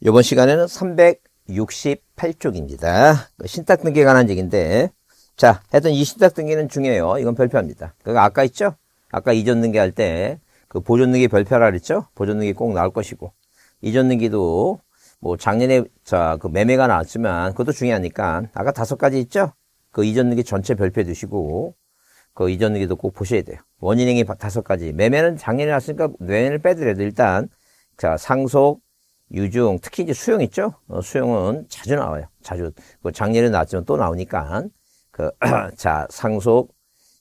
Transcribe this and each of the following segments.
이번 시간에는 368쪽입니다. 그 신탁 등기에 관한 얘기인데 자, 하여튼 이 신탁 등기는 중요해요. 이건 별표합니다. 그거 아까 있죠? 아까 이전 등기 할때 그 보존 등기 별표라 그랬죠? 보존 등기 꼭 나올 것이고 이전 등기도 뭐 작년에 자, 그 매매가 나왔지만 그것도 중요하니까 아까 다섯 가지 있죠? 그 이전 등기 전체 별표해 두시고 그 이전 등기도 꼭 보셔야 돼요. 원인행위 다섯 가지. 매매는 작년에 나왔으니까 매매를 빼더라도 일단 자, 상속, 유중, 특히 이제 수용 있죠? 어, 수용은 자주 나와요. 자주. 그 작년에 나왔지만 또 나오니까. 그, 자, 상속.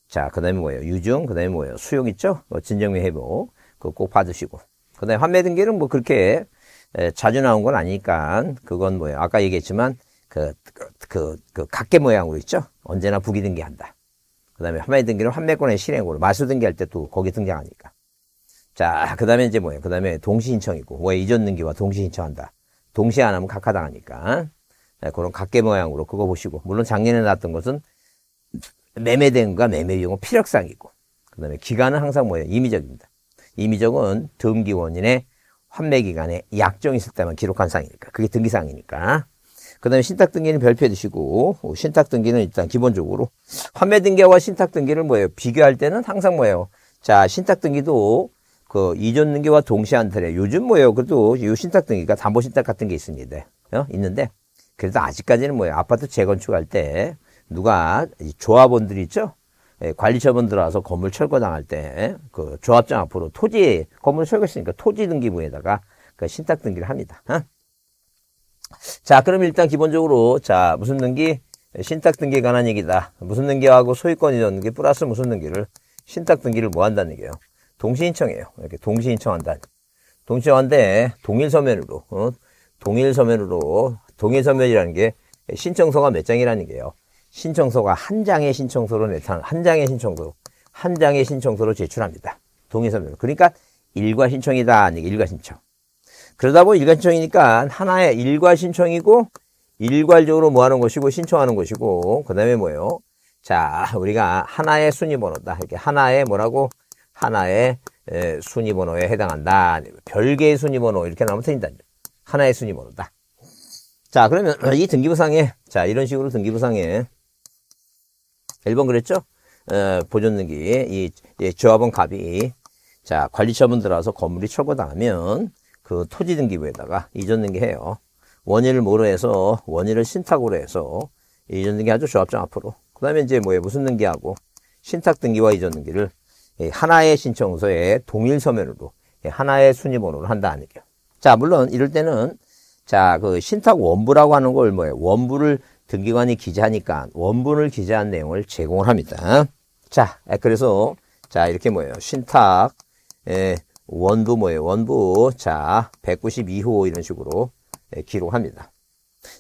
자, 그 다음에 뭐예요? 유중, 그 다음에 뭐예요? 수용 있죠? 어, 진정미 회복. 그거 꼭 받으시고. 그 다음에 환매 등기는 뭐 그렇게 에, 자주 나온 건 아니니까. 그건 뭐예요? 아까 얘기했지만 그, 그, 그, 그 각계 모양으로 있죠? 언제나 부기 등기한다. 그 다음에 환매 등기는 환매권의 실행으로 마수 등기할 때또 거기 등장하니까. 자, 그 다음에 이제 뭐예요? 그 다음에 동시신청이고, 왜 이전 등기와 동시신청한다. 동시에 안 하면 각하당하니까. 네, 그런 각계 모양으로 그거 보시고, 물론 작년에 나왔던 것은 매매대금과 매매비용은 필력상이고그 다음에 기간은 항상 뭐예요? 임의적입니다. 임의적은 등기원인의 환매기간에 약정이 있을 때만 기록한 상이니까. 그게 등기상이니까. 그 다음에 신탁등기는 별표해 두시고, 신탁등기는 일단 기본적으로, 환매등기와 신탁등기를 뭐예요? 비교할 때는 항상 뭐예요? 자, 신탁등기도 그 이전 등기와 동시한 에 틀에 요즘 뭐예요? 그래도 요 신탁 등기가 담보 신탁 같은 게 있습니다. 어? 있는데 그래도 아직까지는 뭐예요? 아파트 재건축할 때 누가 조합원들 있죠? 예, 관리처분 들어와서 건물 철거당할 때그 예? 조합장 앞으로 토지 건물 철거했으니까 토지 등기부에다가 그 신탁 등기를 합니다. 어? 자, 그럼 일단 기본적으로 자 무슨 등기? 신탁 등기에 관한 얘기다. 무슨 등기하고 소유권 이전 등기 플러스 무슨 등기를 신탁 등기를 뭐 한다는 얘기예요. 동시인청이에요. 이렇게 동시인청한다. 동시인청한데 동일 서면으로 어? 동일 서면으로 동일 서면이라는 게 신청서가 몇 장이라는 게요. 신청서가 한 장의 신청서로 내탄 한 장의 신청서 한 장의 신청서로 제출합니다. 동일 서면으로. 그러니까 일과 신청이다. 일과 신청. 그러다 보니 일과 신청이니까 하나의 일과 신청이고 일괄적으로 뭐 하는 것이고 신청하는 것이고 그 다음에 뭐예요? 자 우리가 하나의 순위 번호다. 이렇게 하나의 뭐라고 하나의 순위번호에 해당한다. 별개의 순위번호 이렇게 나오면 틀린다. 하나의 순위번호다. 자 그러면 이 등기부상에 자 이런 식으로 등기부상에 1번 그랬죠? 어, 보존등기 이, 이 조합원 갑이 자 관리처분 들어와서 건물이 철거당하면 그 토지등기부에다가 이전등기해요. 원인을 모로 해서 원인을 신탁으로 해서 이전등기 하죠 조합장 앞으로. 그 다음에 이제 뭐에 무슨 등기하고 신탁 등기와 이전 등기를 예, 하나의 신청서에 동일 서면으로 예, 하나의 순위번호를 한다는 얘기예요. 자, 물론 이럴 때는 자, 그 신탁 원부라고 하는 걸뭐 원부를 등기관이 기재하니까 원본을 기재한 내용을 제공을 합니다. 자, 예, 그래서 자, 이렇게 뭐예요? 신탁 예, 원부 뭐예요? 원부. 자, 192호 이런 식으로 예, 기록합니다.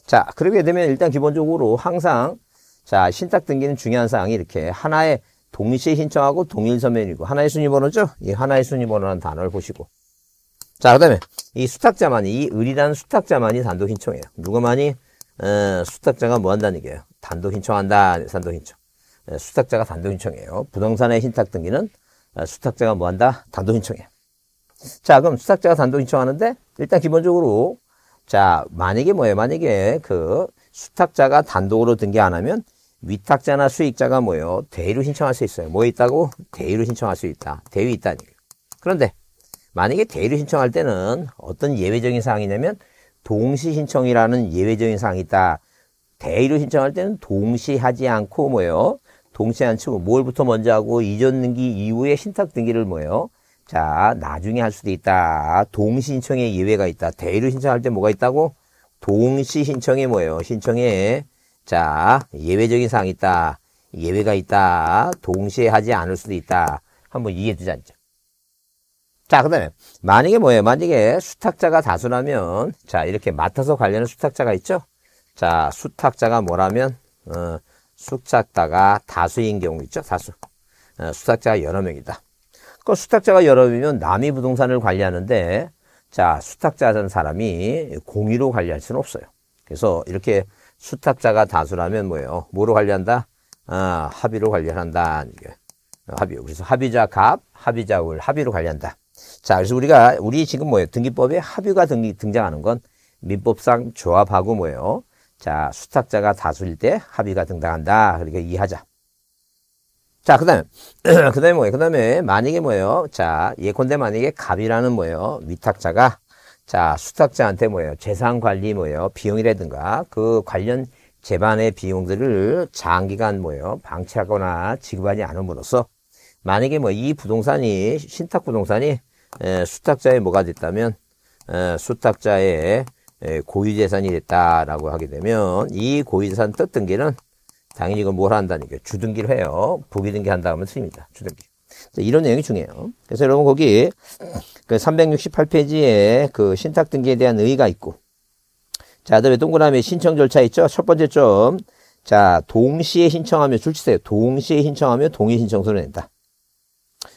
자, 그렇게 되면 일단 기본적으로 항상 자, 신탁 등기는 중요한 사항이 이렇게 하나의 동시에 신청하고 동일 서면이고 하나의 순위 번호죠? 이 하나의 순위 번호라는 단어를 보시고 자, 그 다음에 이 수탁자만이, 이 을이라는 수탁자만이 단독 신청해요. 누구만이? 에, 어, 수탁자가 뭐 한다는 얘기예요? 단독 신청한다, 단독 신청. 에, 예, 수탁자가 단독 신청해요. 부동산의 신탁 등기는 에, 어, 수탁자가 뭐 한다? 단독 신청해요. 자, 그럼 수탁자가 단독 신청하는데 일단 기본적으로 자, 만약에 뭐예요? 만약에 그 수탁자가 단독으로 등기 안 하면 위탁자나 수익자가 뭐예요? 대위로 신청할 수 있어요. 뭐 있다고? 대위로 신청할 수 있다. 대위 있다니. 그런데 만약에 대위로 신청할 때는 어떤 예외적인 사항이냐면 동시 신청이라는 예외적인 사항이 있다. 대위로 신청할 때는 동시 하지 않고 뭐예요? 동시 안치고 뭘부터 먼저 하고 이전 등기 이후에 신탁 등기를 뭐예요? 자, 나중에 할 수도 있다. 동시 신청에 예외가 있다. 대위로 신청할 때 뭐가 있다고? 동시 신청에 뭐예요? 신청에 자, 예외적인 사항이 있다. 예외가 있다. 동시에 하지 않을 수도 있다. 한번 이해해 주자. 자, 그 다음에 만약에 뭐예요? 만약에 수탁자가 다수라면 자, 이렇게 맡아서 관련한 수탁자가 있죠? 자, 수탁자가 뭐라면 어, 수탁자가 다수인 경우 있죠? 다수. 어, 수탁자가 여러 명이다. 그 수탁자가 여러 명이면 남이 부동산을 관리하는데 자, 수탁자라는 사람이 공의로 관리할 수는 없어요. 그래서 이렇게 수탁자가 다수라면 뭐예요? 뭐로 관리한다? 아, 합의로 관리한다. 합의. 그래서 합의자 갑, 합의자 울, 합의로 관리한다. 자, 그래서 우리가, 우리 지금 뭐예요? 등기법에 합의가 등기, 등장하는 건 민법상 조합하고 뭐예요? 자, 수탁자가 다수일 때 합의가 등장한다. 그러니까 이해하자. 자, 그 다음에, 그 다음에 뭐예요? 그 다음에 만약에 뭐예요? 자, 예컨대 만약에 갑이라는 뭐예요? 위탁자가 자, 수탁자한테 뭐예요? 재산 관리 뭐예요? 비용이라든가 그 관련 재반의 비용들을 장기간 뭐예요? 방치하거나 지급하지 않음으로써 만약에 뭐 이 부동산이 신탁 부동산이 에, 수탁자의 뭐가 됐다면 에, 수탁자의 에, 고유재산이 됐다라고 하게 되면 이 고유재산 뜻등기는 당연히 이건뭘 한다는 게 주등기를 해요. 부기등기 한다고 하면 틀립니다. 주등기. 네, 이런 내용이 중요해요. 그래서 여러분 거기 그 368페이지에 그 신탁 등기에 대한 의의가 있고 자, 그다음에 동그라미 신청 절차 있죠. 첫 번째 점. 자, 동시에 신청하며 출시세요. 동시에 신청하며 동의 신청서를 낸다.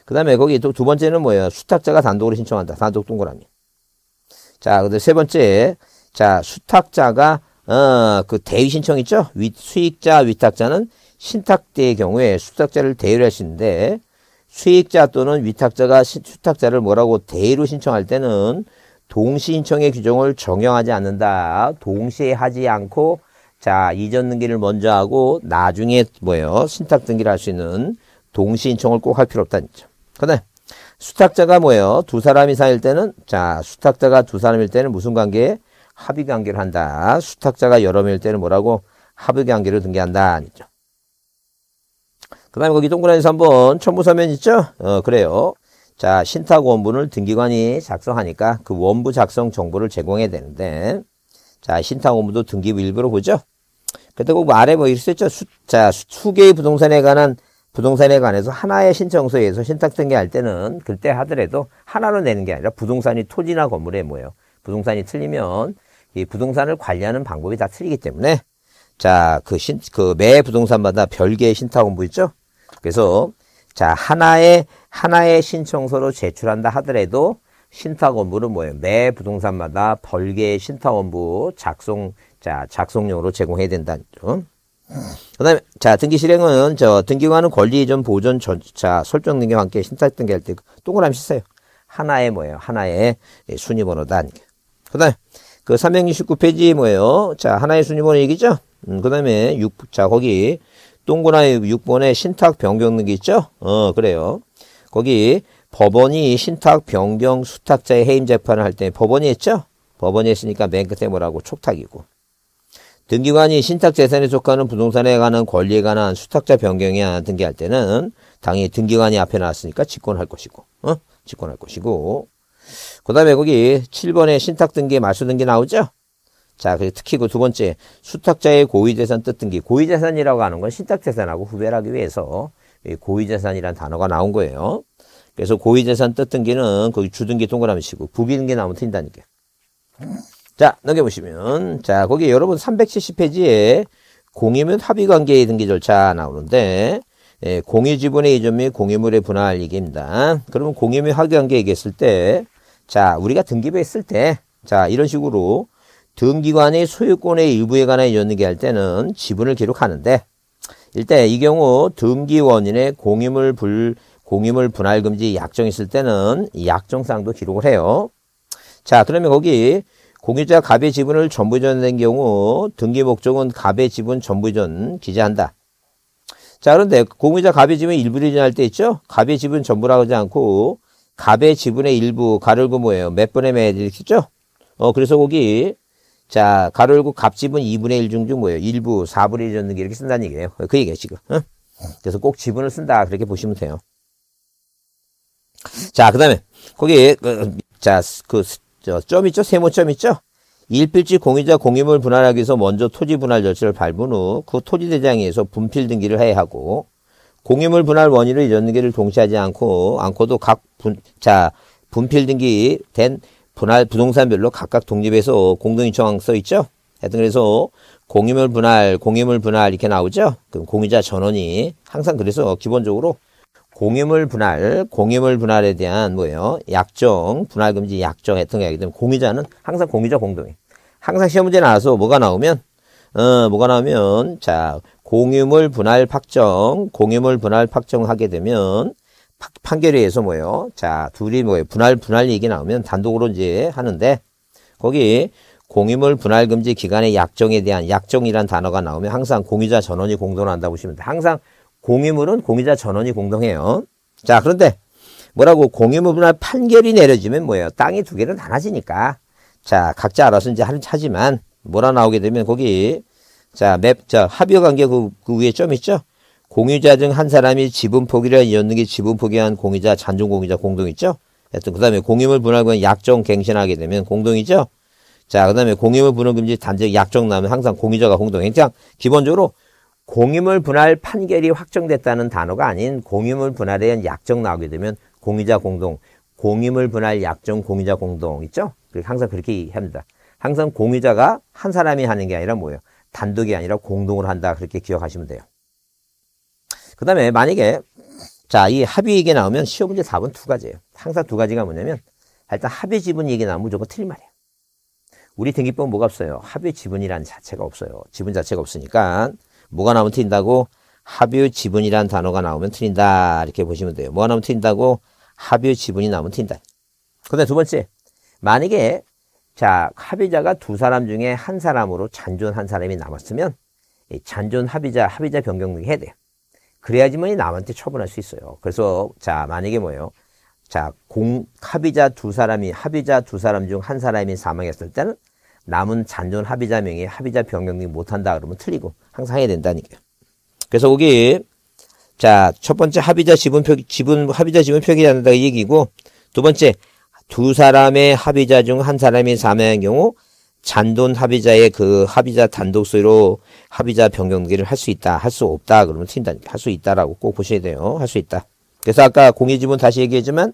그 다음에 거기 두, 두 번째는 뭐예요? 수탁자가 단독으로 신청한다. 단독 동그라미. 자, 그다음에 세 번째. 자, 수탁자가 어, 그 대위 신청 있죠? 위, 수익자, 위탁자는 신탁대의 경우에 수탁자를 대위를할 수 있는데 수익자 또는 위탁자가 수탁자를 뭐라고 대의로 신청할 때는 동시 신청의 규정을 적용하지 않는다. 동시에 하지 않고 자 이전 등기를 먼저 하고 나중에 뭐예요 신탁 등기를 할 수 있는 동시 신청을 꼭 할 필요 없다는 점. 그다음 수탁자가 뭐예요? 두 사람 이상일 때는 자 수탁자가 두 사람일 때는 무슨 관계? 합의 관계를 한다. 수탁자가 여러 명일 때는 뭐라고? 합의 관계를 등기한다. 아니죠. 그 다음에 거기 동그라미 한번 첨부서면 있죠? 어, 그래요. 자, 신탁 원본을 등기관이 작성하니까 그 원부 작성 정보를 제공해야 되는데 자, 신탁 원본도 등기부 일부로 보죠. 그때 꼭 말해 뭐 이렇게 쓰죠. 수, 자, 수, 개의 부동산에 관한 부동산에 관해서 하나의 신청서에 서 신탁 등기할 때는 그때 하더라도 하나로 내는 게 아니라 부동산이 토지나 건물에 뭐예요. 부동산이 틀리면 이 부동산을 관리하는 방법이 다 틀리기 때문에 자, 그 신, 그 매 부동산마다 별개의 신탁 원부 있죠? 그래서 자 하나의 하나의 신청서로 제출한다 하더라도 신탁 원부는 뭐예요? 매 부동산마다 벌개의 신탁 원부 작성 자 작성용으로 제공해야 된다는 점. 그다음에 자 등기 실행은 저 등기관은 권리 이전 보존 전자 설정 등기와 함께 신탁 등기할 때 동그라미 치세요. 하나의 뭐예요? 하나의 순위 번호다. 그다음에 그 369페이지 뭐예요? 자 하나의 순위 번호 얘기죠. 음, 그다음에 6자 거기 동그라미 6번에 신탁 변경등기 있죠? 어, 그래요. 거기 법원이 신탁 변경 수탁자의 해임 재판을 할 때 법원이 했죠? 법원이 했으니까 맨 끝에 뭐라고 촉탁이고. 등기관이 신탁 재산에 속하는 부동산에 관한 권리에 관한 수탁자 변경에 한 등기할 때는 당연히 등기관이 앞에 나왔으니까 직권할 것이고, 어? 직권할 것이고. 그 다음에 거기 7번에 신탁 등기, 말소 등기 나오죠? 자, 그리고 특히 그 두 번째, 수탁자의 고의재산 뜻등기. 고의재산이라고 하는 건 신탁재산하고 구별하기 위해서 고의재산이라는 단어가 나온 거예요. 그래서 고의재산 뜻등기는 거기 주등기 동그라미 치고 부비등기 나무 오 튄다니까. 자, 넘겨보시면. 자, 거기 여러분 370페이지에 공유 및 합의 관계의 등기 절차 나오는데, 예, 공유 지분의 이전 및 공유물의 분할 얘기입니다. 그러면 공유 및 합의 관계 얘기했을 때, 자, 우리가 등기부에 쓸 때, 자, 이런 식으로 등기관의 소유권의 일부에 관한 연계할 때는 지분을 기록하는데 일단 이 경우 등기원인의 공임을불공임을 분할 금지 약정 있을 때는 약정상도 기록을 해요. 자 그러면 거기 공유자 갑의 지분을 전부 이전된 경우 등기 목적은 갑의 지분 전부 이전 기재한다. 자 그런데 공유자 갑의 지분 일부를 이전할 때 있죠. 갑의 지분 전부라고 하지 않고 갑의 지분의 일부 가를 구모예요. 몇 번의 매일 이렇죠 어, 그래서 거기 자, 가로 열고 값집은 2분의 1 중 중 뭐예요? 일부 4분의 1 정도 이렇게 쓴다는 얘기예요그 얘기예요, 지금. 어? 그래서 꼭 지분을 쓴다. 그렇게 보시면 돼요. 자, 그 다음에, 거기, 그, 자, 그, 저, 점 있죠? 세모점 있죠? 일필지 공유자 공유물 분할하기 위해서 먼저 토지 분할 절차를 밟은 후 그 토지 대장에서 분필 등기를 해야 하고 공유물 분할 원인을 이전 등기를 동시하지 않고 않고도 각 분 자 분필 등기 된 분할 부동산별로 각각 독립해서 공동인증 써 있죠. 하여튼 그래서 공유물 분할, 공유물 분할 이렇게 나오죠. 그럼 공유자 전원이 항상 그래서 기본적으로 공유물 분할, 공유물 분할에 대한 뭐예요? 약정, 분할 금지 약정 했던 거기 때문에 공유자는 항상 공유자 공동이. 항상 시험 문제 나와서 뭐가 나오면 어, 뭐가 나오면 자, 공유물 분할 확정, 공유물 분할 확정하게 되면 판결에 의해서 뭐예요? 자, 둘이 뭐예요? 분할, 분할 얘기 나오면 단독으로 이제 하는데, 거기 공유물 분할 금지 기간의 약정에 대한 약정이란 단어가 나오면 항상 공유자 전원이 공동한다고 보시면 돼. 항상 공유물은 공유자 전원이 공동해요. 자, 그런데 뭐라고 공유물 분할 판결이 내려지면 뭐예요? 땅이 두 개로 나눠지니까. 자, 각자 알아서 이제 하는 차지만 뭐라 나오게 되면 거기 자, 맵, 자, 합의관계 그, 그 위에 점 있죠? 공유자 중 한 사람이 지분 포기를 이었는 게 지분 포기한 공유자 잔존 공유자 공동 이죠 하여튼 그 다음에 공유물 분할금 약정 갱신하게 되면 공동이죠. 자, 그 다음에 공유물 분할금지 단적 약정 나면 항상 공유자가 공동. 그러 그러니까 기본적으로 공유물 분할 판결이 확정됐다는 단어가 아닌 공유물 분할에 대한 약정 나오게 되면 공유자 공동, 공유물 분할 약정 공유자 공동 있죠? 항상 그렇게 합니다. 항상 공유자가 한 사람이 하는 게 아니라 뭐예요? 단독이 아니라 공동으로 한다. 그렇게 기억하시면 돼요. 그 다음에 만약에 자, 이 합의 얘기 나오면 시험 문제 4번 두 가지예요. 항상 두 가지가 뭐냐면 일단 합의 지분 얘기 나오면 무조건 틀린 말이에요. 우리 등기법 은 뭐가 없어요? 합의 지분이라는 자체가 없어요. 지분 자체가 없으니까 뭐가 나오면 틀린다고? 합의 지분이라는 단어가 나오면 틀린다. 이렇게 보시면 돼요. 뭐가 나오면 틀린다고? 합의 지분이 나오면 틀린다. 그다음 두 번째. 만약에 자, 합의자가 두 사람 중에 한 사람으로 잔존 한 사람이 남았으면 잔존 합의자, 합의자 변경 등 해야 돼요. 그래야지만 이 남한테 처분할 수 있어요. 그래서 자 만약에 뭐예요? 자 공, 합의자 두 사람이 합의자 두 사람 중 한 사람이 사망했을 때는 남은 잔존 합의자 명의 합의자 변경 등 못한다 그러면 틀리고 항상 해야 된다니까요. 그래서 거기 자첫 번째 합의자 지분 표기 지분 합의자 지분 표기한다 이 얘기고 두 번째 두 사람의 합의자 중 한 사람이 사망한 경우 잔돈 합의자의 그 합의자 단독 소유로 합의자 변경기를 할 수 있다, 할 수 없다 그러면 튄다, 할 수 있다라고 꼭 보셔야 돼요. 할 수 있다. 그래서 아까 공유지분 다시 얘기했지만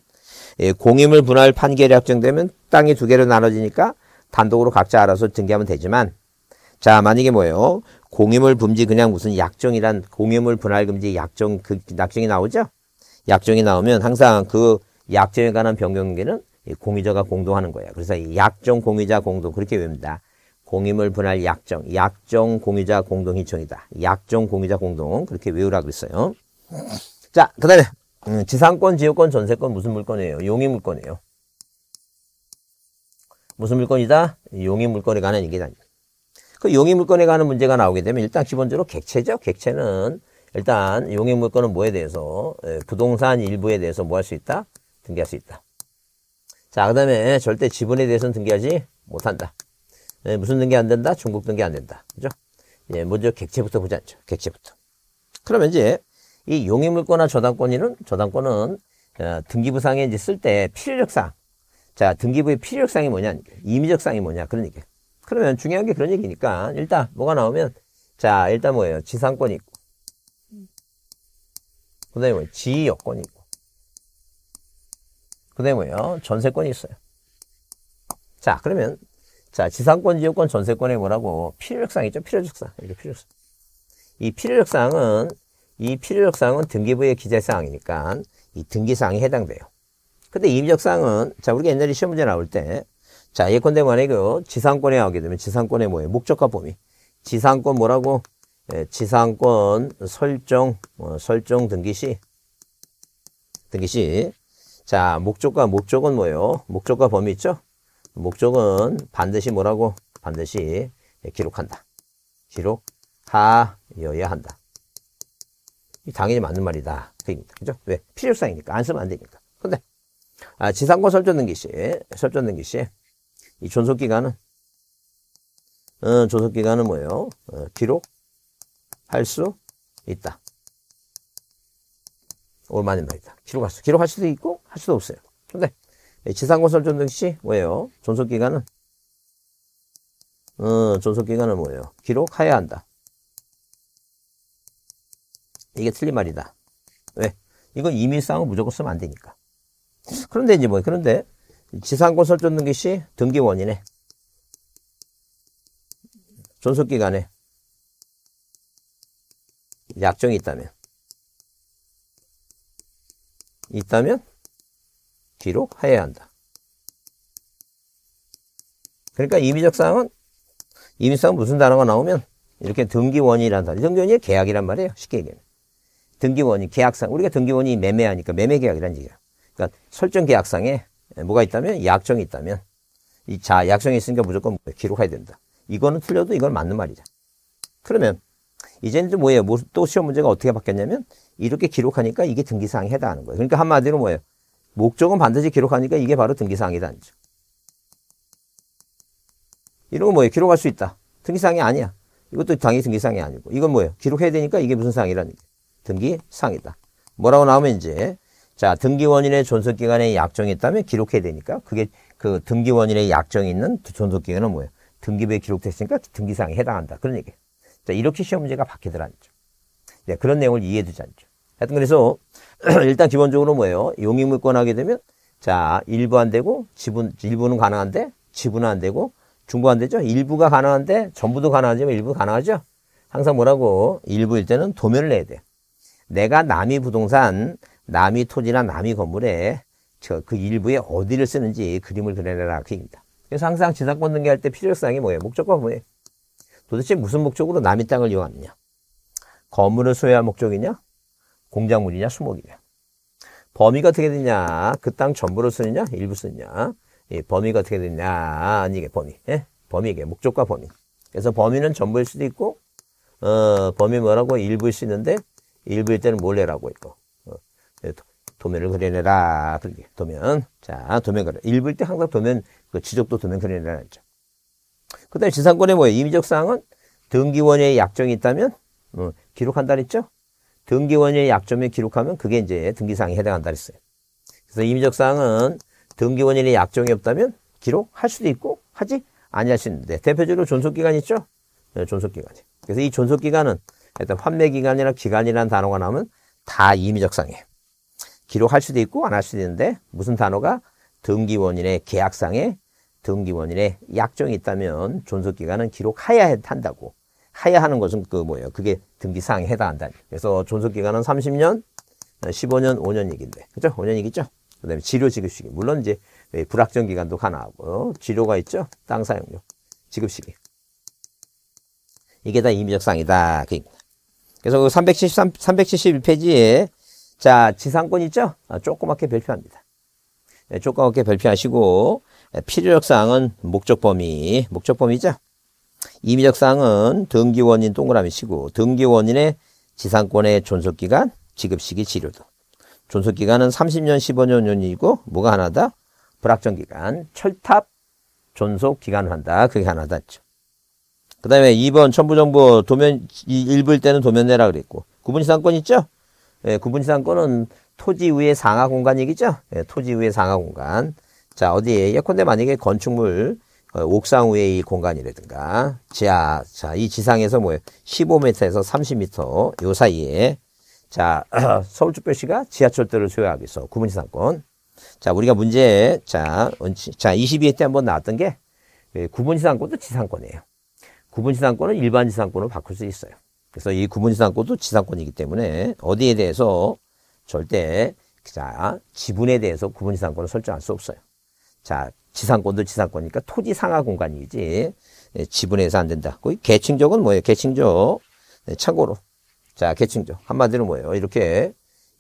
예, 공임을 분할 판결이 확정되면 땅이 두 개로 나눠지니까 단독으로 각자 알아서 등기하면 되지만 자 만약에 뭐예요? 공유물 분지 그냥 무슨 약정이란 공유물 분할 금지 약정 그 약정이 나오죠? 약정이 나오면 항상 그 약정에 관한 변경계는 공유자가 공동하는 거예요. 그래서 이 약정 공유자 공동 그렇게 외웁니다. 공임을 분할 약정, 약정 공유자 공동 신청이다. 약정 공유자 공동 그렇게 외우라 그랬어요. 자, 그다음에 음, 지상권, 지역권, 전세권 무슨 물건이에요? 용의 물건이에요. 무슨 물건이다? 용의 물건에 관한 얘기다. 그 용의 물건에 관한 문제가 나오게 되면 일단 기본적으로 객체죠. 객체는 일단 용의 물건은 뭐에 대해서 부동산 일부에 대해서 뭐 할 수 있다? 등기할 수 있다. 자, 그 다음에 절대 지분에 대해서는 등기하지 못한다. 예, 무슨 등기 안 된다? 중국 등기 안 된다. 그죠? 예, 먼저 객체부터 보지 않죠. 객체부터. 그러면 이제 이 용의물권이나 저당권이는 저당권은 어, 등기부상에 이제 쓸 때 필요적상. 자, 등기부의 필요적상이 뭐냐, 임의적상이 뭐냐 그런 얘기. 그러면 중요한 게 그런 얘기니까 일단 뭐가 나오면 자, 일단 뭐예요? 지상권이 있고. 그다음에 뭐예요? 지여권이 있고. 그다음에 뭐예요? 전세권이 있어요. 자, 그러면 자, 지상권, 지역권, 전세권에 뭐라고 필요적상 있죠? 필요적상. 이게 필요적상. 이 필요적상은 이 필요적상은 등기부의 기재사항이니까 이등기사항에 해당돼요. 근데 임적상은 자 우리가 옛날에 시험 문제 나올 때자 예컨대 만약에 지상권에 하게 되면 지상권에 뭐예요? 목적과 범위. 지상권 뭐라고? 예, 지상권 설정 어, 설정 등기시 등기시 자 목적과 목적은 뭐예요? 목적과 범위 있죠? 목적은 반드시 뭐라고? 반드시 기록한다. 기록하여야 한다. 당연히 맞는 말이다. 그입니다. 그죠? 왜? 필요성이니까. 안 쓰면 안 되니까. 근데, 아, 지상권 설정 등기 시, 설정 등기 시, 이 존속기간은, 어, 존속기간은 뭐예요? 어, 기록할 수 있다. 올 맞는 말이다. 기록할 수, 기록할 수도 있고, 할 수도 없어요. 근데, 네, 지상고설 존등 시 뭐예요? 존속기간은 어, 존속기간은 뭐예요? 기록하야 한다. 이게 틀린 말이다. 왜? 이거 이미 쌍은 무조건 쓰면 안 되니까. 그런데 이제 뭐, 그런데 지상고설 존등시 등기 원인에 존속기간에 약정이 있다면 있다면 기록하여야 한다. 그러니까 임의적 사항은 임의성 적사 무슨 단어가 나오면 이렇게 등기원이라는 단어. 등기원이 계약이란 말이에요. 쉽게 얘기하면. 등기원이 계약상 우리가 등기원이 매매하니까 매매계약이란 얘기야. 그러니까 설정 계약상에 뭐가 있다면 약정이 있다면 이자 약정이 있으니까 무조건 뭐 기록해야 된다. 이거는 틀려도 이건 맞는 말이죠. 그러면 이제는 또 뭐예요? 뭐 또 시험 문제가 어떻게 바뀌었냐면 이렇게 기록하니까 이게 등기사항에 해당하는 거예요. 그러니까 한마디로 뭐예요? 목적은 반드시 기록하니까 이게 바로 등기사항이다. 이런 거 뭐예요? 기록할 수 있다. 등기사항이 아니야. 이것도 당연히 등기사항이 아니고. 이건 뭐예요? 기록해야 되니까 이게 무슨 사항이라는 게. 등기사항이다. 뭐라고 나오면 이제 자 등기원인의 존속기간에 약정이 있다면 기록해야 되니까 그게 그 등기원인의 약정이 있는 존속기간은 뭐예요? 등기부에 기록됐으니까 등기사항에 해당한다. 그런 얘기예요. 자 이렇게 시험 문제가 바뀌더라. 죠 네, 그런 내용을 이해해두지 않죠. 하여튼 그래서 일단 기본적으로 뭐예요? 용익물권 하게 되면 자 일부 안 되고 지분 일부는 가능한데 지분은 안 되고 중부 안 되죠? 일부가 가능한데 전부도 가능하지만 일부 가능하죠? 항상 뭐라고 일부일 때는 도면을 내야 돼. 내가 남이 부동산, 남이 토지나 남이 건물에 저그 일부에 어디를 쓰는지 그림을 그려내라 그 얘기입니다. 그래서 항상 지상권 등기할 때필요성항이 뭐예요? 목적과 뭐예요? 도대체 무슨 목적으로 남이 땅을 이용하느냐? 건물을 소유할 목적이냐? 공작물이냐 수목이냐. 범위가 어떻게 되냐? 그 땅 전부를 쓰느냐? 일부 쓰느냐? 예, 범위가 어떻게 되냐? 이게 범위. 예? 범위게 목적과 범위. 그래서 범위는 전부일 수도 있고 어, 범위 뭐라고 일부일 수 있는데 일부일 때는 몰래라고 있고 어, 네, 도면을 그려내라. 그렇게 도면. 자, 도면 그려. 일부일 때 항상 도면 그 지적도 도면 그려내라 했죠. 그다음에 지상권의 뭐예요? 임의적 사항은 등기원의 약정이 있다면 어, 기록한다 그랬죠 등기원의 약점에 기록하면 그게 이제 등기사항에 해당한다 그랬어요. 그래서 임의적사항은 등기원인의 약정이 없다면 기록할 수도 있고 하지 아니할 수 있는데 대표적으로 존속기간 있죠? 네, 존속기간이. 그래서 이 존속기간은 일단 판매기간이나 기간이라는 단어가 나오면 다 임의적상에 요 기록할 수도 있고 안 할 수도 있는데 무슨 단어가 등기원인의 계약상에 등기원인의 약정이 있다면 존속기간은 기록해야 한다고 하야 하는 것은 그 뭐예요? 그게 등기사항에 해당한다. 그래서 존속기간은 30년, 15년, 5년이기인데. 그죠? 5년이겠죠? 그 다음에 지료지급시기. 물론 이제 불확정 기간도 가능하고 지료가 있죠? 땅 사용료, 지급시기. 이게 다 임의적상이다. 그 그래서 그 373, 3 7 2페이지에자 지상권 있죠? 아, 조그맣게 별표합니다. 네, 조그맣게 별표하시고 네, 필요적사항은 목적 범위, 목적 범위죠? 임의적 사항은 등기 원인 동그라미 시고 등기 원인의 지상권의 존속 기간, 지급 시기, 지료 등. 존속 기간은 30년, 15년 연이고 뭐가 하나다? 불확정 기간, 철탑 존속 기간을 한다. 그게 하나다. 그 다음에 2번 첨부정보 도면 읽을 때는 도면내라 그랬고 구분지상권 있죠? 예, 구분지상권은 토지 위의 상하 공간 이겠죠 예, 토지 위의 상하 공간. 자, 어디에 예컨대 만약에 건축물 어, 옥상 위에이 공간이라든가 지하 자 이 지상에서 뭐예요? 15m에서 30m 요 사이에 자 서울특별시가 지하철도를 소유하고 있어 구분지상권 자 우리가 문제 자 원칙 자 22회 때 한번 나왔던 게 예, 구분지상권도 지상권이에요. 구분지상권은 일반지상권으로 바꿀 수 있어요. 그래서 이 구분지상권도 지상권이기 때문에 어디에 대해서 절대 자 지분에 대해서 구분지상권을 설정할 수 없어요. 자 지상권도 지상권이니까 토지 상하 공간이지 예, 지분에서안 된다. 거기 계층적은 뭐예요? 계층적. 참고로. 네, 자, 계층적. 한마디로 뭐예요? 이렇게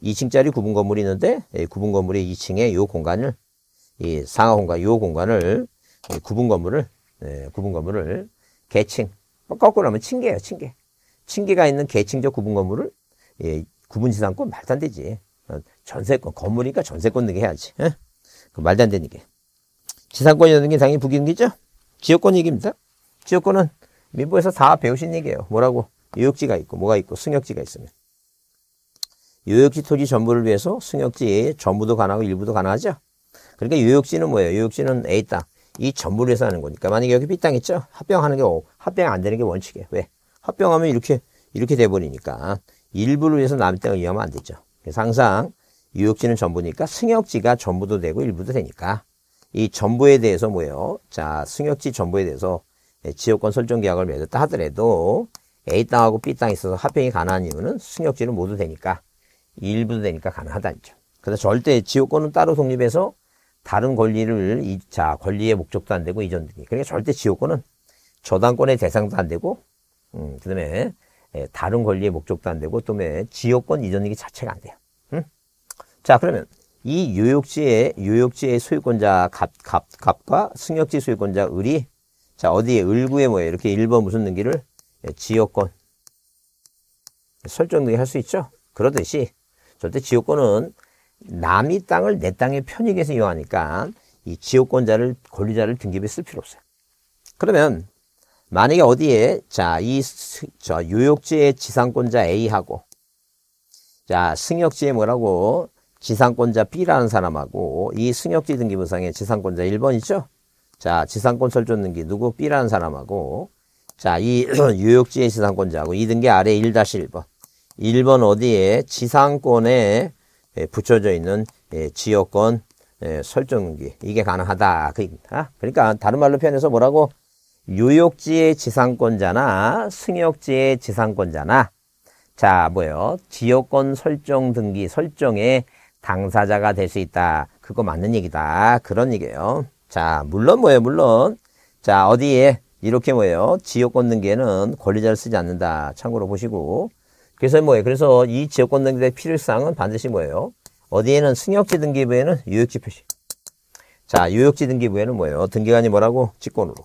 2층짜리 구분 건물이 있는데 예, 구분 건물의 2층에 요 공간을 이 상하 공간, 요 공간을 구분 건물을 네, 구분 건물을 계층. 뭐 거꾸로 하면 층계예요, 층계. 층계가 있는 계층적 구분 건물을 예, 구분 지상권 말도 안 되지. 어, 전세권 건물이니까 전세권 등기 해야지. 그 말도 안 되는 게. 지상권이라는 게 당연히 북인기죠. 지역권 얘기입니다. 지역권은 민법에서 다 배우신 얘기예요. 뭐라고? 유역지가 있고 뭐가 있고 승역지가 있으면. 유역지 토지 전부를 위해서 승역지 전부도 가능하고 일부도 가능하죠. 그러니까 유역지는 뭐예요? 유역지는 A 땅. 이 전부를 위해서 하는 거니까. 만약에 여기 B 땅 있죠? 합병하는 게 합병 안 되는 게 원칙이에요. 왜? 합병하면 이렇게 이렇게 돼버리니까 일부를 위해서 남의 땅을 이용하면 안 되죠. 그래서 항상 유역지는 전부니까 승역지가 전부도 되고 일부도 되니까 이 전부에 대해서 뭐예요? 자, 승역지 전부에 대해서 예, 지역권 설정 계약을 맺었다 하더라도 A 땅하고 B 땅이 있어서 합병이 가능한 이유는 승역지는 모두 되니까 일부 되니까 가능하다는 점. 그래서 절대 지역권은 따로 독립해서 다른 권리를 이, 자 권리의 목적도 안 되고 이전 등이 그러니까 절대 지역권은 저당권의 대상도 안 되고 음, 그다음에 예, 다른 권리의 목적도 안 되고 또에 지역권 이전 등이 자체가 안 돼요. 음? 자 그러면 이 요역지의 요역지의 소유권자 갑, 갑, 갑과 승역지 소유권자 을이 자 어디에 을구에 뭐예요? 이렇게 1번 무슨 등기를 예, 지역권 설정 등기 할 수 있죠. 그러듯이 절대 지역권은 남이 땅을 내 땅의 편익에서 이용하니까 이 지역권자를 권리자를 등기부에 쓸 필요 없어요. 그러면 만약에 어디에 자이 저 요역지의 지상권자 A하고 자 승역지의 뭐라고 지상권자 B라는 사람하고 이 승역지 등기부상의 지상권자 1번이죠. 자, 지상권 설정 등기 누구? B라는 사람하고 자, 이 유역지의 지상권자하고 2등기 아래 1-1번. 1번 어디에 지상권에 예, 붙여져 있는 예, 지역권 예, 설정 등기 이게 가능하다. 그입니다. 아, 그러니까 다른 말로 표현해서 뭐라고 유역지의 지상권자나 승역지의 지상권자나 자, 뭐예요? 지역권 설정 등기 설정에 당사자가 될 수 있다. 그거 맞는 얘기다. 그런 얘기예요. 자, 물론 뭐예요? 물론. 자, 어디에 이렇게 뭐예요? 지역 권등기에는 권리자를 쓰지 않는다. 참고로 보시고. 그래서 뭐예요? 그래서 이 지역 권등기의 필요사항은 반드시 뭐예요? 어디에는 승역지 등기부에는 유역지 표시. 자, 유역지 등기부에는 뭐예요? 등기관이 뭐라고? 직권으로.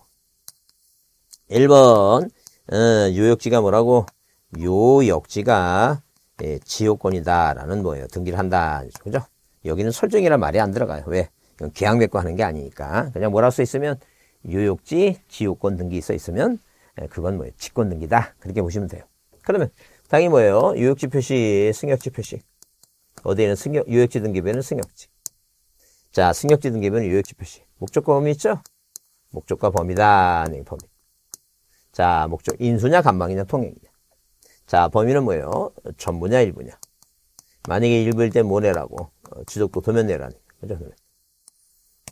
1번. 음, 어, 유역지가 뭐라고? 요역지가 예, 지요권이다라는 뭐예요. 등기를 한다. 그죠? 여기는 설정이란 말이 안 들어가요. 왜? 이건 계약 맺고 하는 게 아니니까. 그냥 뭐라고 써 있으면 유역지 지요권 등기 써 있으면 예, 그건 뭐예요. 직권 등기다. 그렇게 보시면 돼요. 그러면 당연 뭐예요? 유역지 표시, 승역지 표시. 어디에는 승역, 유역지 등기부에 승역지. 자, 승역지 등기부에 유역지 표시. 목적과 범위 있죠? 목적과 범위다. 네, 범위. 자, 목적 인수냐, 감방이냐, 통행이냐. 자, 범위는 뭐예요? 전부냐, 일부냐. 만약에 일부일 때 모래라고 뭐 어, 지적도 도면내라니. 그죠?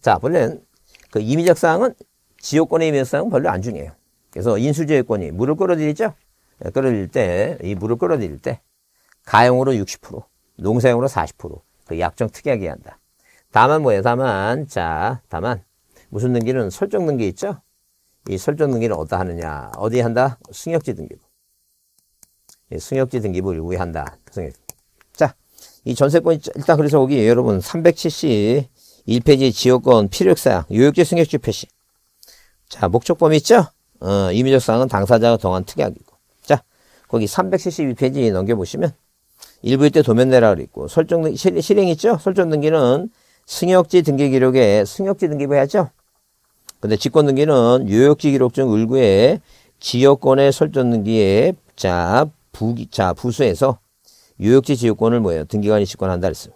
자, 본래는 그 임의적 사항은 지역권의 임의적 사항은 별로 안 중요해요. 그래서 인수지역권이 물을 끌어들이죠? 예, 끌어들일 때, 이 물을 끌어들일 때, 가용으로 60%, 농사용으로 40%그 약정 특이하게 한다. 다만 뭐예요? 다만, 자, 다만, 무슨 등기는 설정 등기 있죠? 이 설정 등기는 어디다 하느냐? 어디 한다? 승역지 등기부. 예, 승역지 등기부를 요구한다. 그 자, 이 전세권 이 일단 그래서 여기 여러분 3 7 1페이지 지역권 필요사항 요역지 승역지 표시. 자, 목적범 있죠? 어, 임의적 사항은 당사자가 동한 특약이고. 자, 거기 372페이지 넘겨보시면 일부일 때 도면 내라 그랬고 설정 실, 실행 있죠? 설정 등기는 승역지 등기 기록에 승역지 등기부 해야죠. 근데 직권 등기는 유역지 기록중 을구에 지역권의 설정 등기에 자 부자 부수에서 유역지 지역권을 뭐예요? 등기관이 집권한다 그랬어요.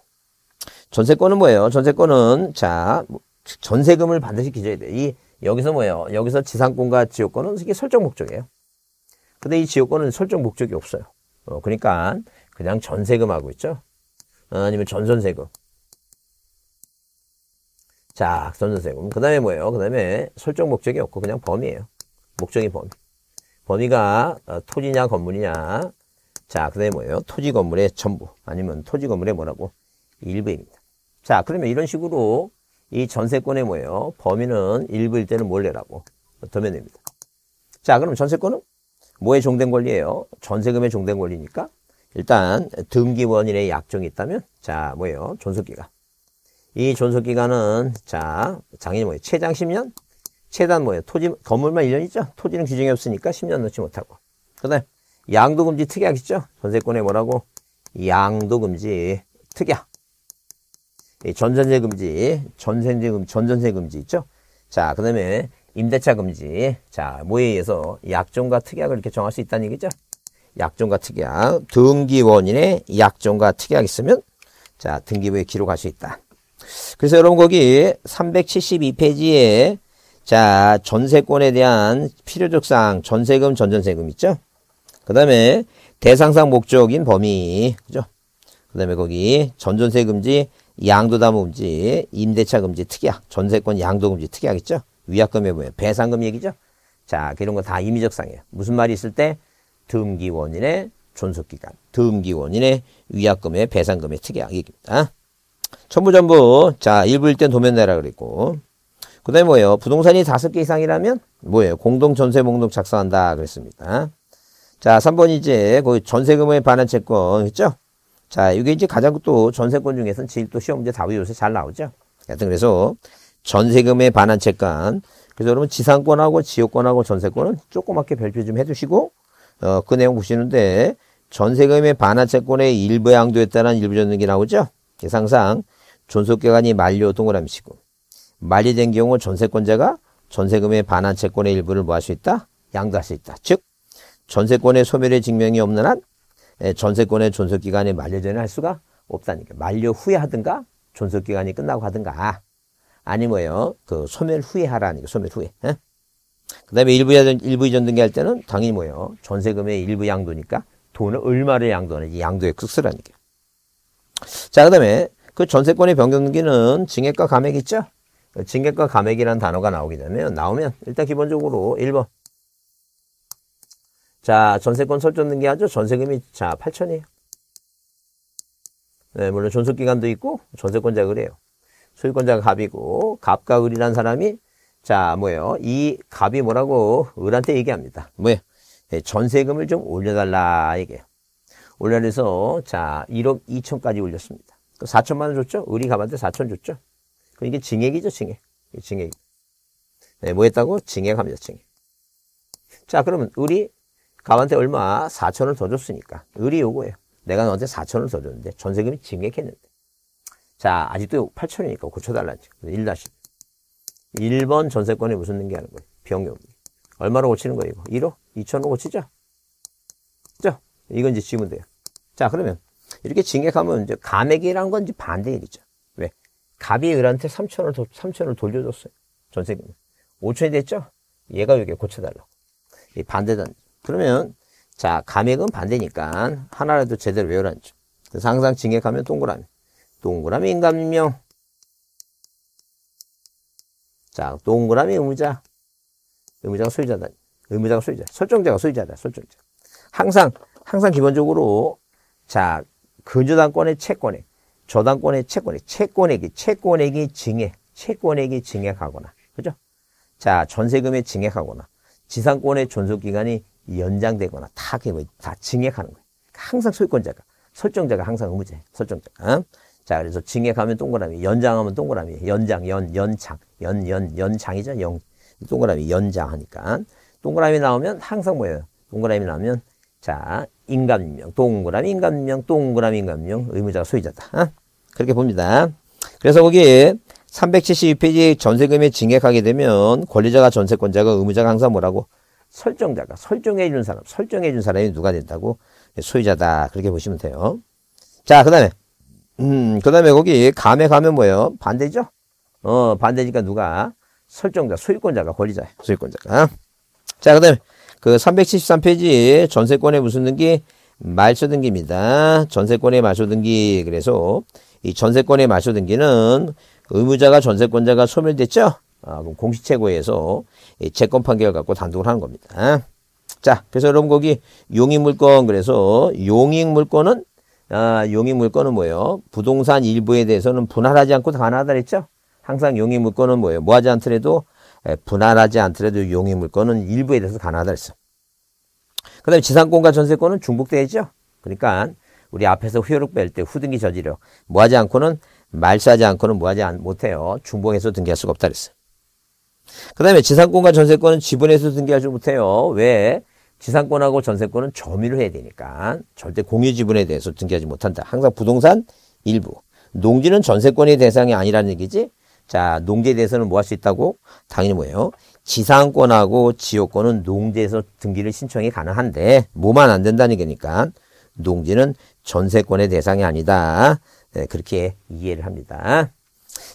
전세권은 뭐예요? 전세권은 자 뭐, 전세금을 반드시 기재해야 돼. 이 여기서 뭐예요? 여기서 지상권과 지역권은 이게 설정 목적이에요. 근데 이 지역권은 설정 목적이 없어요. 어, 그러니까 그냥 전세금 하고 있죠. 어, 아니면 전선세금. 자, 전선세금. 그 다음에 뭐예요? 그 다음에 설정 목적이 없고 그냥 범위예요. 목적이 범위. 범위가 어, 토지냐 건물이냐 자, 그 다음에 뭐예요? 토지 건물의 전부 아니면 토지 건물의 뭐라고? 일부입니다. 자, 그러면 이런 식으로 이 전세권의 뭐예요? 범위는 일부일 때는 몰래라고 도면입니다. 자, 그럼 전세권은 뭐의 종된 권리예요? 전세금의 종된 권리니까 일단 등기 원인의 약정이 있다면 자, 뭐예요? 존속기간. 이 존속기간은 자, 장인이 뭐예요? 최장 10년, 최단 뭐예요? 토지, 건물만 1년 이죠 토지는 규정이 없으니까 10년 넣지 못하고. 그 다음, 에 양도금지 특약 있죠? 전세권에 뭐라고? 양도금지 특약. 전전세 금지, 전세금 전전세 금지 있죠? 자, 그 다음에 임대차 금지. 자, 뭐에 의해서 약정과 특약을 이렇게 정할 수 있다는 얘기죠? 약정과 특약, 등기 원인의약정과 특약 있으면 자, 등기부에 기록할 수 있다. 그래서 여러분 거기 372페이지에 자, 전세권에 대한 필요적 사항, 전세금, 전전세금 있죠? 그 다음에 대상상 목적인 범위, 그죠? 그 다음에 거기 전전세 금지, 양도담보 금지, 임대차 금지 특약, 전세권 양도 금지 특약 있죠? 위약금에 보면 배상금 얘기죠? 자, 이런 거 다 임의적 상이에요. 무슨 말이 있을 때? 등기 원인의 존속기간, 등기 원인의 위약금의 배상금의 특약 얘기입니다. 전부전부 자, 일부일 땐 도면 내라 그랬고, 그 다음에 뭐예요? 부동산이 다섯 개 이상이라면 뭐예요? 공동 전세 목록 작성한다 그랬습니다. 자, 3번 이제 그 전세금에 반한 채권 있죠? 자, 이게 이제 가장 또 전세권 중에서는 제일 또 시험 문제 답이 요새 잘 나오죠? 하여튼 그래서 전세금에 반한 채권 그래서 여러분 지상권하고 지역권하고 전세권은 조그맣게 별표 좀 해주시고 어, 그 내용 보시는데 전세금의 반환 채권의 일부양도에 따른 일부 전등기 나오죠. 예상상 그 존속기간이 만료 동그라미 시고 말리된 경우 전세권자가 전세금의 반환 채권의 일부를 모할수 있다? 양도할 수 있다. 즉 전세권의 소멸의 증명이 없는 한 예, 전세권의 존속기간이 만료전에 할 수가 없다니까. 만료 후에 하든가 존속기간이 끝나고 하든가 아니 뭐예요. 그 소멸 후에 하라니까 소멸 후에. 에? 예? 그다음에 일부 이전 일부 이전 등기할 때는 당연히 뭐예요. 전세금의 일부 양도니까 돈을 얼마를 양도하는지 양도의 극수라는 게. 자 그다음에 그 전세권의 변경 등기는 증액과 감액 있죠. 징객과 감액이라는 단어가 나오게 되면 나오면 일단 기본적으로 1번 자 전세권 설정 등기하죠. 전세금이 자 8천이에요. 네, 물론 존속기간도 있고 전세권자가 그래요. 소유권자가 갑이고 갑과 을이라는 사람이 자 뭐예요. 이 갑이 뭐라고 을한테 얘기합니다. 뭐예요. 네, 전세금을 좀 올려달라 이게 올려내서 자 1억 2천까지 올렸습니다. 4천만 그 원 줬죠. 을이 갑한테 4천 줬죠. 이게 증액이죠, 증액. 증액. 네, 뭐 했다고? 증액합니다, 증액. 자, 그러면 을이 갑한테 얼마? 4천을 더 줬으니까. 을이 요거예요. 내가 너한테 4천을 더 줬는데 전세금이 증액했는데. 자, 아직도 8천이니까 고쳐달라는 거예 1-1. 번 전세권이 무슨 등기 하는 거예요? 병용. 얼마로 고치는 거예요, 이거? 1호? 2천으로 고치죠? 그 이건 이제 지면 돼요. 자, 그러면 이렇게 증액하면 이제 감액이라는 건 이제 반대일이죠. 갑이 을한테 3천을, 도, 3을 돌려줬어요. 전세금. 5천이 됐죠? 얘가 여기 고쳐달라고. 이 반대다. 그러면, 자, 감액은 반대니까 하나라도 제대로 외우라는 점. 그래서 항상 징액하면 동그라미. 동그라미 인간명. 자, 동그라미 의무자. 의무자가 소유자다. 의무자가 소유자. 설정자가 소유자다. 설정자. 항상, 항상 기본적으로, 자, 근저당권의 채권액. 저당권의 채권액, 채권액이, 채권액이 증액, 채권액이 증액하거나, 그죠? 자, 전세금의 증액하거나, 지상권의 존속기간이 연장되거나, 다, 그게 뭐 다 증액하는 거예요. 항상 소유권자가, 설정자가 항상 의무제, 설정자가. 자, 그래서 증액하면 동그라미, 연장하면 동그라미, 연장, 연, 연장, 연, 연, 연장이죠? 영, 동그라미, 연장하니까. 동그라미 나오면 항상 뭐예요? 동그라미 나오면 자, 인간명, 동그라미, 인간명, 동그라미, 인간명, 의무자가 소유자다. 어? 그렇게 봅니다. 그래서 거기 372페이지 전세금에 증액하게 되면 권리자가 전세권자가 의무자가 항상 뭐라고? 설정자가, 설정해준 사람, 설정해준 사람이 누가 된다고? 예, 소유자다. 그렇게 보시면 돼요. 자, 그 다음에, 음, 그 다음에 거기 감에 가면 뭐예요? 반대죠? 어, 반대니까 누가? 설정자, 소유권자가 권리자예요. 소유권자가. 자, 그 다음에 그 373페이지 전세권에 무슨 등기? 말소 등기입니다. 전세권의 말소 등기. 그래서 이 전세권의 말소 등기는 의무자가 전세권자가 소멸됐죠? 아, 그럼 공시채고에서 이 채권 판결 갖고 단독을 하는 겁니다. 자, 그래서 여러분 거기 용익물권 그래서 용익물권은 아, 용익물권은 뭐예요? 부동산 일부에 대해서는 분할하지 않고 단하다 그랬죠? 항상 용익물권은 뭐예요? 뭐하지 않더라도 분할하지 않더라도 용의 물권은 일부에 대해서 가능하다 그랬어. 그 다음에 지상권과 전세권은 중복되어 죠 그러니까 우리 앞에서 후효력 뺄때 후등기 저지력 뭐 하지 않고는 말소하지 않고는 뭐 하지 못해요. 중복해서 등기할 수가 없다 그랬어. 그 다음에 지상권과 전세권은 지분에서 등기하지 못해요. 왜? 지상권하고 전세권은 점유를 해야 되니까 절대 공유 지분에 대해서 등기하지 못한다. 항상 부동산 일부. 농지는 전세권이 대상이 아니라는 얘기지 자, 농지에 대해서는 뭐 할 수 있다고? 당연히 뭐예요? 지상권하고 지역권은 농지에서 등기를 신청이 가능한데 뭐만 안 된다는 거니까 농지는 전세권의 대상이 아니다. 네, 그렇게 이해를 합니다.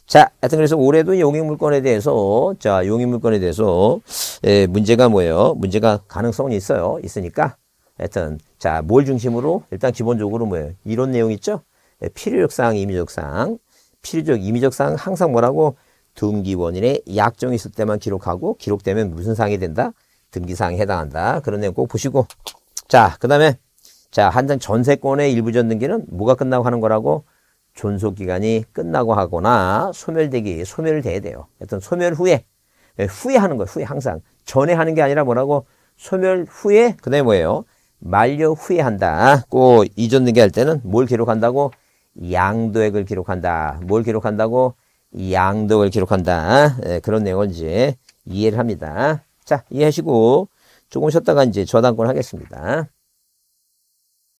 자, 하여튼 그래서 올해도 용익물권에 대해서 자, 용익물권에 대해서 예, 문제가 뭐예요? 문제가 가능성은 있어요. 있으니까 하여튼 자, 뭘 중심으로 일단 기본적으로 뭐예요? 이런 내용 있죠? 예, 필요역상임의역상 필요적, 임의적 사항 항상 뭐라고 등기 원인의 약정이 있을 때만 기록하고 기록되면 무슨 사항이 된다? 등기 사항에 해당한다. 그런 내용 꼭 보시고 자, 그다음에 자, 한 장 전세권의 일부 전등기는 뭐가 끝나고 하는 거라고 존속 기간이 끝나고 하거나 소멸되기, 소멸돼야 돼요. 어떤 소멸 후에 예, 후에 하는 거예요. 후에 항상 전에 하는 게 아니라 뭐라고 소멸 후에 그다음에 뭐예요? 만료 후에 한다. 꼭 이전 등기할 때는 뭘 기록한다고 양도액을 기록한다. 뭘 기록한다고? 양도액을 기록한다. 네, 그런 내용을 이제 이해를 합니다. 자, 이해하시고 조금 쉬었다가 이제 저당권 하겠습니다.